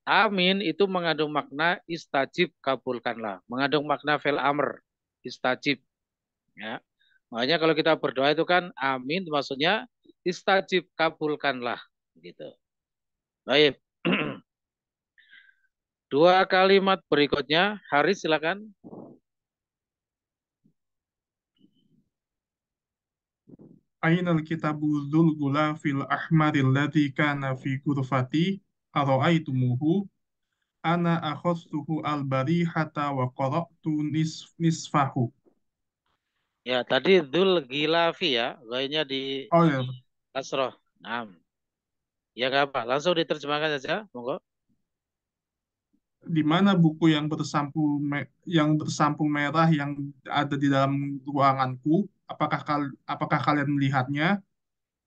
Amin itu mengandung makna istajib kabulkanlah, mengandung makna fil amr istajib. Ya. Makanya kalau kita berdoa itu kan amin maksudnya istajib kabulkanlah gitu. Baik. *clears throat* Dua kalimat berikutnya, Haris silakan. al kitabu dhul gula fil ahmaril ladzi kana fi kurfati ara'aitumuhu ana akhastuhu al barihata wa qara'tu nisf nisfahu. Ya, tadi gila fi ya, gainya di Oh iya, ya. Kasroh. Naam. Ya gak apa, langsung diterjemahkan saja, monggo. Di mana buku yang bersampul me yang bersampul merah yang ada di dalam ruanganku Apakah kal apakah kalian melihatnya?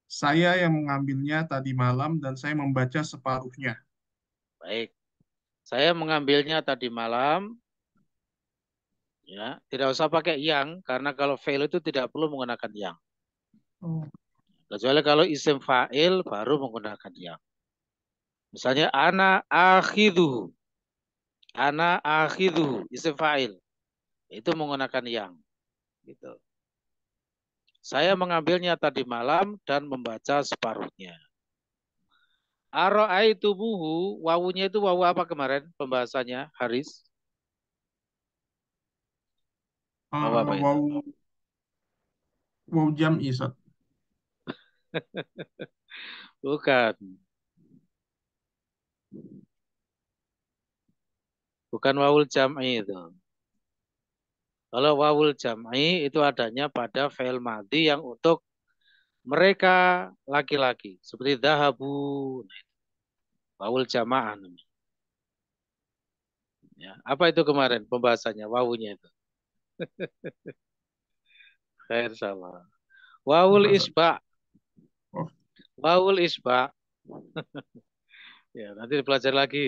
Saya yang mengambilnya tadi malam dan saya membaca separuhnya. Baik. Saya mengambilnya tadi malam. Ya, tidak usah pakai yang karena kalau fail itu tidak perlu menggunakan yang. Oh. Kecuali kalau isim fa'il baru menggunakan yang. Misalnya ana akhidhu. Ana akhidhu isim fa'il. Itu menggunakan yang. Gitu. Saya mengambilnya tadi malam dan membaca separuhnya. tubuhu wawunya itu wawu apa kemarin pembahasannya, Haris? Ah, wawu apa itu? Ya? Wawu, wawu jam isat. *laughs* Bukan. Bukan wawul jam itu. Kalau wawul jam'i itu adanya pada fail madi yang untuk mereka laki-laki. Seperti dahabu. Wawul jama'ah Ya, apa itu kemarin pembahasannya? Wawunya itu. *laughs* Khair salah. Oh. Wawul isba. Wawul *laughs* isba. ya, nanti dipelajari lagi.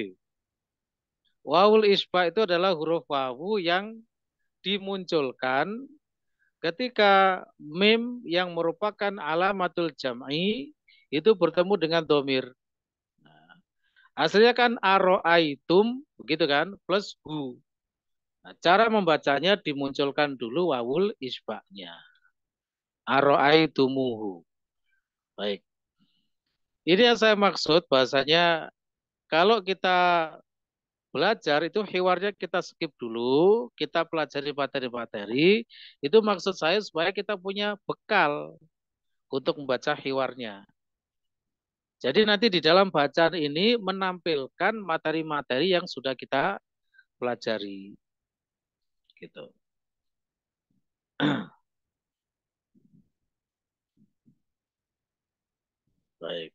Wawul isba itu adalah huruf wawu yang dimunculkan ketika mim yang merupakan alamatul jam'i itu bertemu dengan domir. Nah, aslinya kan aro'aitum, begitu kan, plus hu. Nah, cara membacanya dimunculkan dulu wawul isbaknya. Aro'aitumuhu. Baik. Ini yang saya maksud bahasanya kalau kita belajar itu hewarnya kita skip dulu, kita pelajari materi-materi. Itu maksud saya supaya kita punya bekal untuk membaca hewarnya. Jadi nanti di dalam bacaan ini menampilkan materi-materi yang sudah kita pelajari. Gitu. Baik.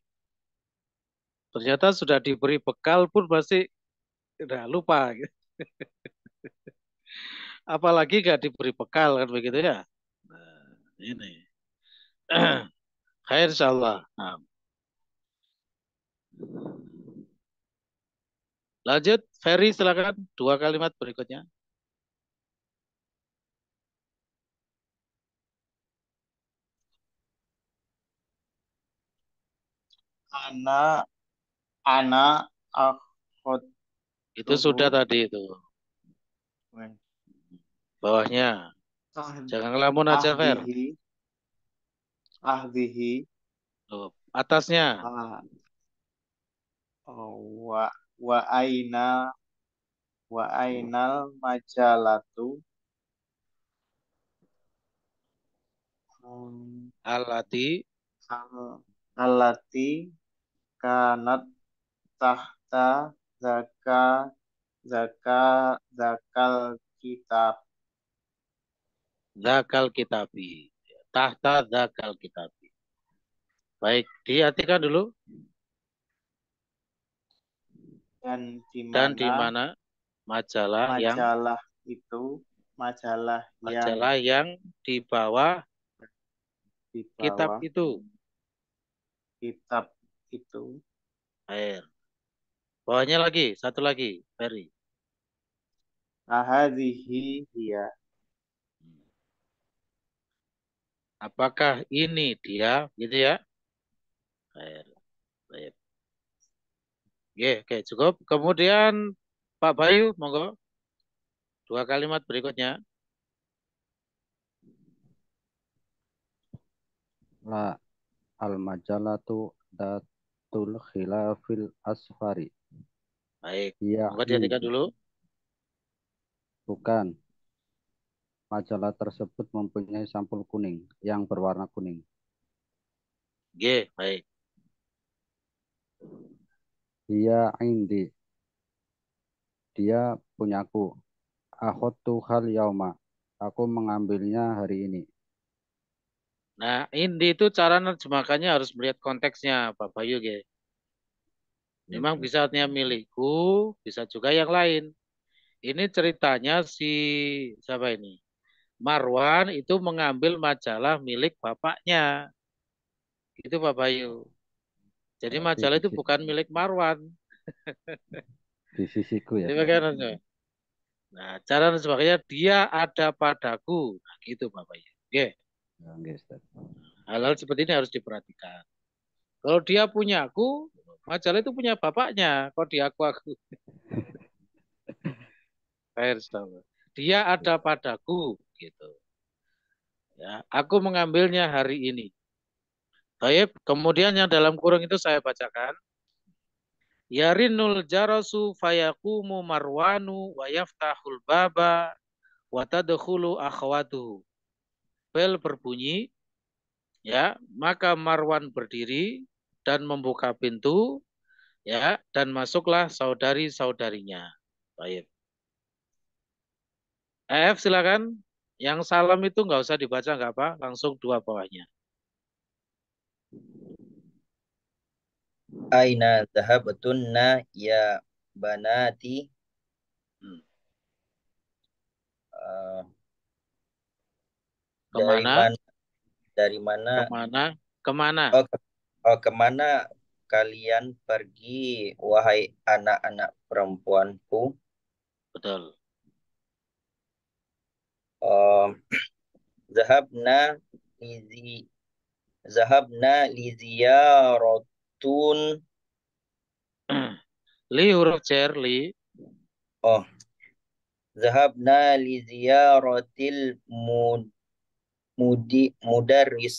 Ternyata sudah diberi bekal pun masih udah lupa apalagi gak diberi bekal kan begitu ya nah, ini khair insyaallah nah. lanjut Ferry silakan dua kalimat berikutnya ana ana akhot itu oh, sudah oh. tadi itu. Bawahnya. Ah, Jangan ngelamun aja, ahdihi. Fer. Ahdihi. Tuh. Atasnya. Ah. Oh, wa, wa aina wa ainal majalatu hmm. alati al, alati kanat tahta zaka zaka zakal kitab zakal kitabi tahta zakal kitabi baik diartikan dulu dan di mana, dan di mana majalah, majalah yang itu majalah majalah yang di bawah kitab itu kitab itu air Bawahnya lagi, satu lagi, Ferry. Ahadihi nah, dia. Apakah ini dia, gitu ya? Baik. Baik. Oke, oke, cukup. Kemudian Pak Bayu, monggo. Dua kalimat berikutnya. La al majalatu datul khilafil asfari Baik. Iya. Moga dijadikan iya, iya. dulu. Bukan. Majalah tersebut mempunyai sampul kuning yang berwarna kuning. G, baik. iya indi. Dia punyaku. tuh hal yauma. Aku mengambilnya hari ini. Nah, indi itu cara nerjemahkannya harus melihat konteksnya, Pak Bayu. G. Memang gitu. bisa hanya milikku, bisa juga yang lain. Ini ceritanya si siapa ini? Marwan itu mengambil majalah milik bapaknya. Itu Pak Bayu. Jadi majalah itu bukan milik Marwan. *laughs* Di sisiku ya. Bagaimana? Nah, cara dan sebagainya dia ada padaku. Nah, gitu Bapak Bayu. Oke. Okay. Hal-hal seperti ini harus diperhatikan. Kalau dia punya aku Majalah itu punya bapaknya, kok diaku aku. Dia ada padaku gitu. Ya, aku mengambilnya hari ini. Taib. Kemudian yang dalam kurung itu saya bacakan. Yarinul jarasu fayakumu marwanu wa yaftahul baba wa tadkhulu Bel berbunyi ya, maka Marwan berdiri dan membuka pintu ya dan masuklah saudari saudarinya. Baik. F silakan. Yang salam itu nggak usah dibaca nggak apa, langsung dua bawahnya. Aina zahabtunna ya banati. Hmm. Uh, kemana? Dari mana? Dari mana? Kemana? Kemana? Oh, ke Oh, kemana kalian pergi, wahai anak-anak perempuanku? Betul. Uh, *clears throat* zahabna lizi zahabna rotun *clears throat* li huruf cer li oh zahabna rotil mud mudi mudaris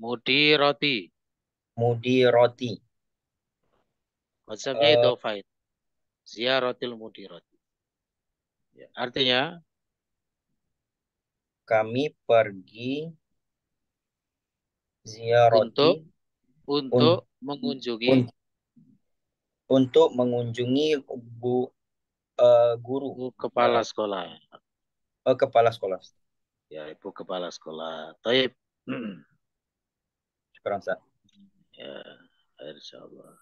Mudi roti, Mudi roti. Konsepnya uh, eh, idofait. Ziarotil roti. Ya. Artinya? Kami pergi ziarotil Untuk, untuk un, mengunjungi. Un, untuk mengunjungi bu, uh, eh, guru. Kepala ya. sekolah. Uh, kepala sekolah. Ya, ibu kepala sekolah. Taib. *clears throat* sa? Ya, insya Allah.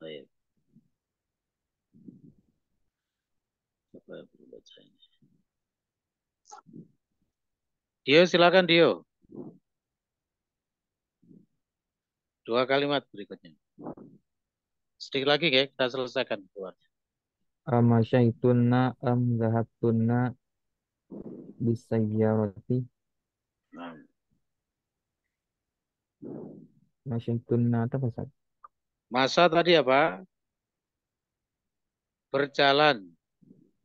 Baik. Apa yang perlu baca ini? Dio, silakan Dio. Dua kalimat berikutnya. Sedikit lagi ya, kita selesaikan keluarnya. Amasyaituna am zahabtunna bisayyarati. Nah. Masyaituna apa Ustaz? Masa tadi apa? Berjalan.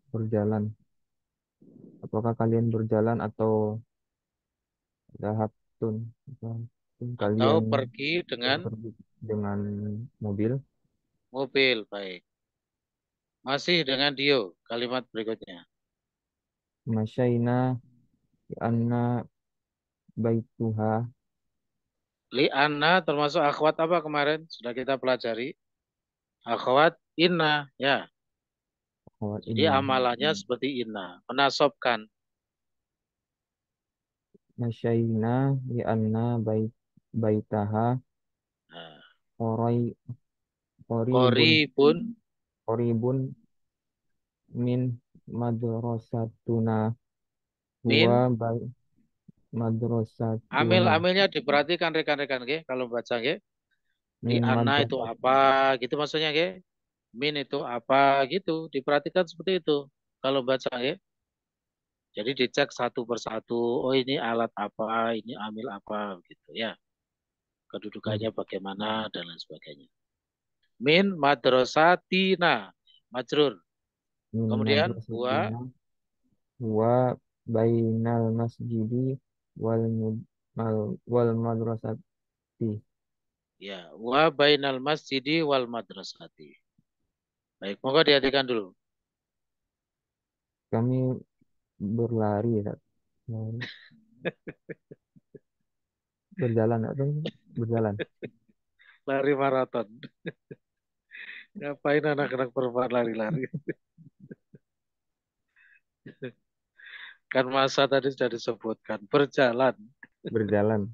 Berjalan. Apakah kalian berjalan atau zahabtun? Zahabtun kalian atau pergi dengan pergi dengan mobil? mobil, baik. Masih dengan Dio, kalimat berikutnya. Masyaina anna baituha. Anna termasuk akhwat apa kemarin? Sudah kita pelajari. Akhwat inna, ya. Akhwat Jadi inna. amalannya hmm. seperti inna. Menasobkan. Masyaina Anna bait, baitaha. Nah pun, Koribun pun, min madrasatuna min huwa bal amil amilnya diperhatikan rekan-rekan nggih kalau baca nggih di ana itu apa gitu maksudnya nggih min itu apa gitu diperhatikan seperti itu kalau baca nggih jadi dicek satu persatu oh ini alat apa ini amil apa gitu ya kedudukannya hmm. bagaimana dan lain sebagainya min madrasatina majrur. Min Kemudian wa wa bainal masjidi wal mal, wal madrasati. Ya, wa bainal masjidi wal madrasati. Baik, monggo diartikan dulu. Kami berlari ya. *laughs* berjalan atau ya, berjalan lari maraton Ngapain anak-anak perempuan lari-lari? kan masa tadi sudah disebutkan berjalan. Berjalan.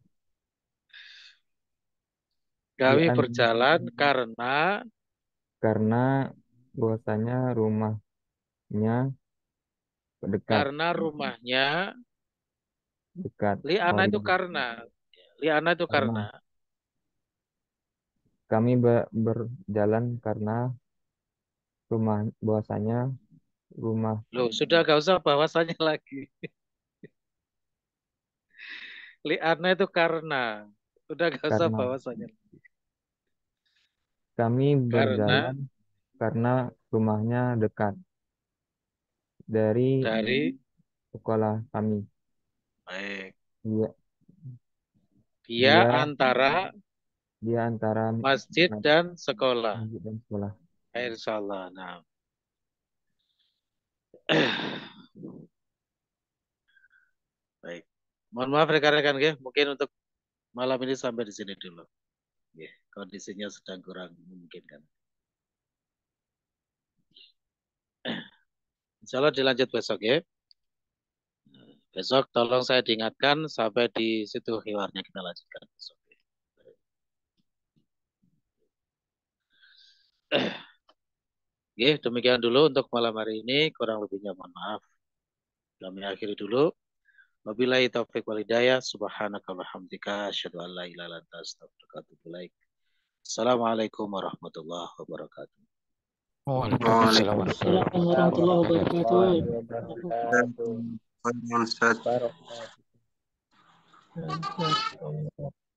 Kami iya, kan? berjalan karena karena bahwasanya rumahnya dekat. Karena rumahnya dekat. Liana itu karena. Liana itu karena. karena. Kami berjalan karena rumah bahwasanya rumah. lo sudah gak usah bahwasanya *laughs* lagi. liatnya itu karena. sudah gak usah bahwasanya lagi. Kami berjalan karena, karena rumahnya dekat. Dari, dari sekolah kami. Baik. Iya. Dia, dia antara di antara masjid dan sekolah. Masjid dan sekolah. Ya, insyaallah. Nah. *clears throat* Baik. Mohon maaf rekan-rekan ya, mungkin untuk malam ini sampai di sini dulu. Ya, kondisinya sedang kurang memungkinkan. *clears throat* Insya Allah dilanjut besok ya. Besok tolong saya diingatkan sampai di situ hiwarnya kita lanjutkan besok. Oke, demikian dulu untuk malam hari ini. Kurang lebihnya mohon maaf. Kami akhiri dulu. Wabillahi taufiq wal hidayah. Subhanaka wa hamdika. Asyadu an la ilaha astagfirullahaladzim. Assalamualaikum warahmatullahi wabarakatuh. Waalaikumsalam warahmatullahi wabarakatuh. Waalaikumsalam warahmatullahi wabarakatuh.